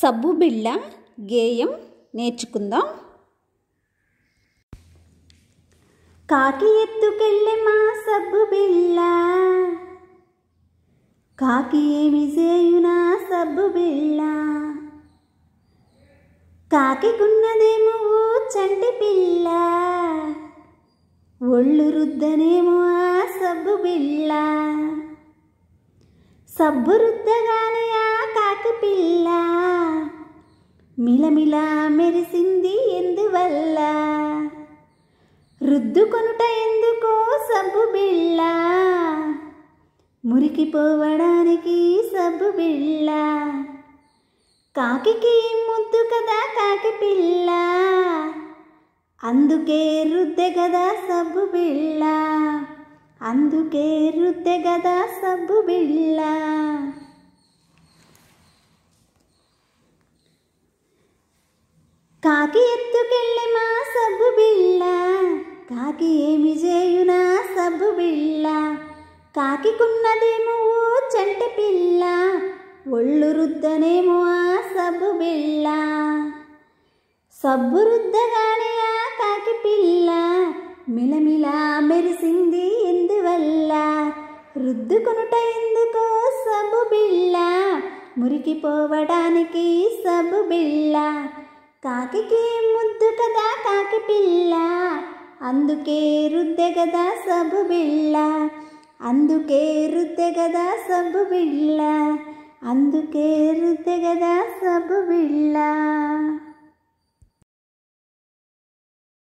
సబ్బు బిళ్ళ గేయం నేర్చుకుందాం కాకి ఎత్తుకెళ్ళే మా సబ్బు బిళ్ళ కాకి ఏమి చేయునా సబ్బు బిళ్ళ కాకికున్నదేమో చంటి పిల్ల ఒళ్ళు రుద్దనేమో ఆ సబ్బు బిళ్ళ సబ్బు రుద్దగానే ఆ పిల్ల మిలమిల మెరిసింది ఎందువల్ల రుద్దుకొనుట ఎందుకో సబ్బు బిళ్ళ మురికిపోవడానికి సబ్బు బిళ్ళ కాకి ముద్దు కదా కాకి పిల్ల అందుకే రుద్దె కదా సబ్బు బిళ్ళ అందుకే రుద్దె కదా సబ్బు బిళ్ళ కాకి ఎత్తుకెళ్ళి మా సబ్బు బిళ్ళ కాకి ఏమి చేయునా సబ్బు బిళ్ళ కాకికున్నదేమో ఓ చంటి పిల్ల ఒళ్ళు రుద్దనేమో ఆ సబ్బు బిళ్ళ సబ్బు రుద్దగానే ఆ కాకి పిల్ల మిలమిలా మెరిసింది ఎందువల్ల రుద్దుకునుట ఎందుకో సబ్బు బిళ్ళ మురికిపోవడానికి సబ్బు బిళ్ళ ಕಾಕಿ ಮುದ್ದು ಕದ ಕಾಕಿ ಪಿಲ ಅಂದ್ರೆ ಕದ ಸಬು ಬಿ ಅಂದೇರುದ್ದೆಗದ ಸಬು ಬಿಡ್ಲ ಅಂದ್ರೆ ಗದ ಸಬ ಬ